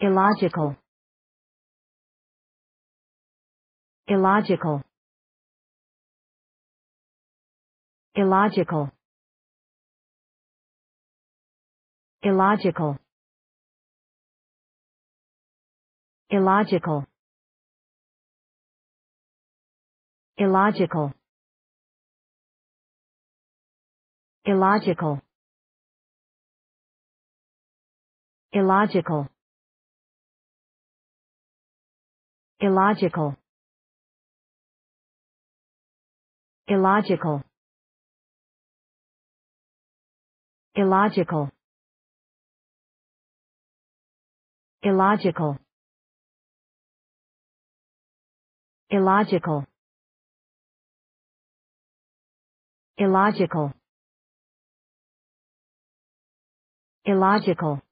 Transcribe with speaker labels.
Speaker 1: illogical illogical illogical illogical illogical illogical illogical illogical illogical illogical illogical illogical illogical illogical illogical